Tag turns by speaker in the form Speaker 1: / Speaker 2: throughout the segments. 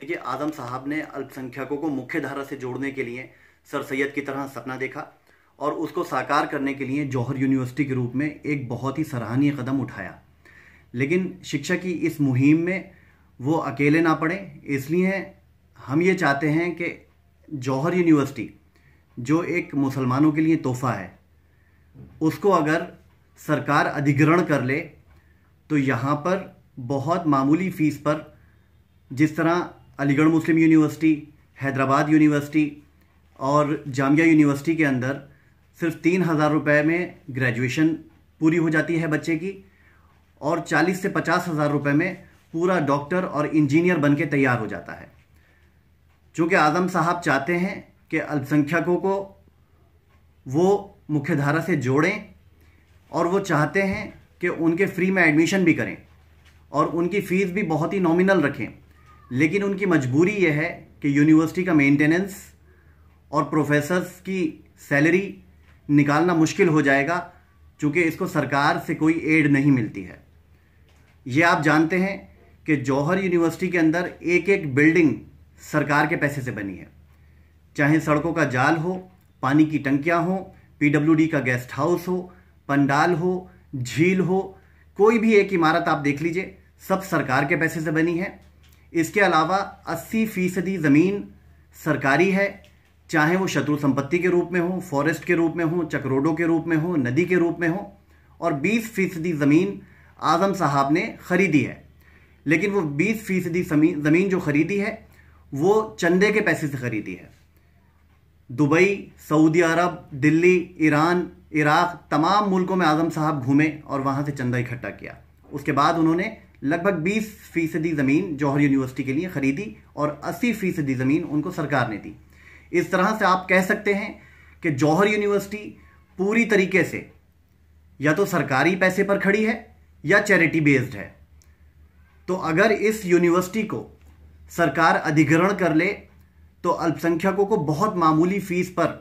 Speaker 1: देखिए आजम साहब ने अल्पसंख्यकों को मुख्य धारा से जोड़ने के लिए सर सैयद की तरह सपना देखा और उसको साकार करने के लिए जौहर यूनिवर्सिटी के रूप में एक बहुत ही सराहनीय कदम उठाया लेकिन शिक्षा की इस मुहिम में वो अकेले ना पड़े इसलिए हम ये चाहते हैं कि जौहर यूनिवर्सिटी जो एक मुसलमानों के लिए तोहफा है उसको अगर सरकार अधिग्रहण कर ले तो यहाँ पर बहुत मामूली फ़ीस पर जिस तरह अलीगढ़ मुस्लिम यूनिवर्सिटी हैदराबाद यूनिवर्सिटी और जामिया यूनिवर्सिटी के अंदर सिर्फ तीन हज़ार रुपये में ग्रेजुएशन पूरी हो जाती है बच्चे की और चालीस से पचास हज़ार रुपये में पूरा डॉक्टर और इंजीनियर बन के तैयार हो जाता है चूँकि आज़म साहब चाहते हैं कि अल्पसंख्यकों को वो मुख्यधारा से जोड़ें और वो चाहते हैं कि उनके फ्री में एडमिशन भी करें और उनकी फ़ीस भी बहुत ही नॉमिनल रखें लेकिन उनकी मजबूरी यह है कि यूनिवर्सिटी का मेंटेनेंस और प्रोफेसर्स की सैलरी निकालना मुश्किल हो जाएगा क्योंकि इसको सरकार से कोई एड नहीं मिलती है ये आप जानते हैं कि जौहर यूनिवर्सिटी के अंदर एक एक बिल्डिंग सरकार के पैसे से बनी है चाहे सड़कों का जाल हो पानी की टंकियाँ हो पीडब्ल्यूडी का गेस्ट हाउस हो पंडाल हो झील हो कोई भी एक इमारत आप देख लीजिए सब सरकार के पैसे से बनी है इसके अलावा 80 फीसदी ज़मीन सरकारी है चाहे वो शत्रु संपत्ति के रूप में हो फॉरेस्ट के रूप में हो चक्रोडों के रूप में हो नदी के रूप में हो और 20 फीसदी ज़मीन आज़म साहब ने ख़रीदी है लेकिन वो 20 फीसदी ज़मीन जो ख़रीदी है वो चंदे के पैसे से ख़रीदी है Dubai Saudi Arabia Delhi Iran Iraq तमाम मुल्कों में आज़म साहब घूमे और वहाँ से चंदा इकट्ठा किया उसके बाद उन्होंने लगभग 20 फीसदी ज़मीन जौहर यूनिवर्सिटी के लिए खरीदी और 80 फीसदी ज़मीन उनको सरकार ने दी इस तरह से आप कह सकते हैं कि जौहर यूनिवर्सिटी पूरी तरीके से या तो सरकारी पैसे पर खड़ी है या चैरिटी बेस्ड है तो अगर इस यूनिवर्सिटी को सरकार अधिग्रहण कर ले तो अल्पसंख्यकों को बहुत मामूली फीस पर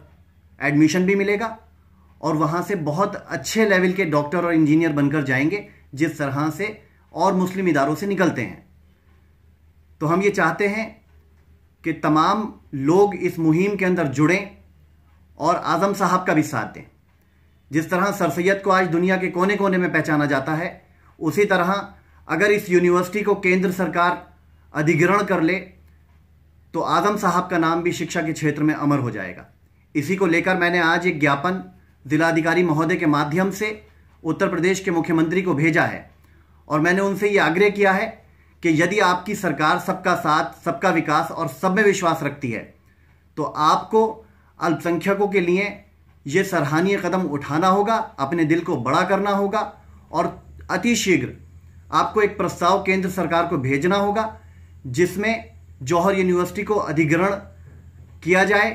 Speaker 1: एडमिशन भी मिलेगा और वहाँ से बहुत अच्छे लेवल के डॉक्टर और इंजीनियर बनकर जाएंगे जिस तरह से और मुस्लिम इदारों से निकलते हैं तो हम ये चाहते हैं कि तमाम लोग इस मुहिम के अंदर जुड़ें और आज़म साहब का भी साथ दें जिस तरह सर सैद को आज दुनिया के कोने कोने में पहचाना जाता है उसी तरह अगर इस यूनिवर्सिटी को केंद्र सरकार अधिग्रहण कर ले तो आज़म साहब का नाम भी शिक्षा के क्षेत्र में अमर हो जाएगा इसी को लेकर मैंने आज एक ज्ञापन जिलाधिकारी महोदय के माध्यम से उत्तर प्रदेश के मुख्यमंत्री को भेजा है और मैंने उनसे ये आग्रह किया है कि यदि आपकी सरकार सबका साथ सबका विकास और सब में विश्वास रखती है तो आपको अल्पसंख्यकों के लिए ये सराहनीय कदम उठाना होगा अपने दिल को बड़ा करना होगा और अतिशीघ्र आपको एक प्रस्ताव केंद्र सरकार को भेजना होगा जिसमें जौहर यूनिवर्सिटी को अधिग्रहण किया जाए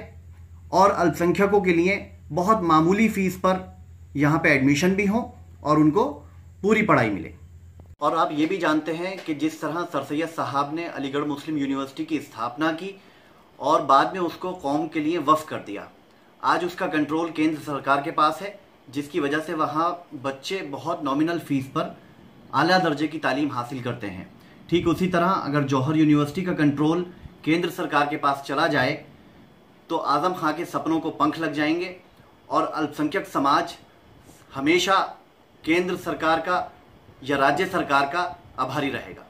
Speaker 1: और अल्पसंख्यकों के लिए बहुत मामूली फीस पर यहाँ पे एडमिशन भी हो और उनको पूरी पढ़ाई मिले और आप ये भी जानते हैं कि जिस तरह सर सैद साहब ने अलीगढ़ मुस्लिम यूनिवर्सिटी की स्थापना की और बाद में उसको कौम के लिए वफ़ कर दिया आज उसका कंट्रोल केंद्र सरकार के पास है जिसकी वजह से वहाँ बच्चे बहुत नॉमिनल फ़ीस पर अली दर्जे की तालीम हासिल करते हैं ठीक उसी तरह अगर जौहर यूनिवर्सिटी का कंट्रोल केंद्र सरकार के पास चला जाए तो आज़म खां के सपनों को पंख लग जाएंगे और अल्पसंख्यक समाज हमेशा केंद्र सरकार का या राज्य सरकार का आभारी रहेगा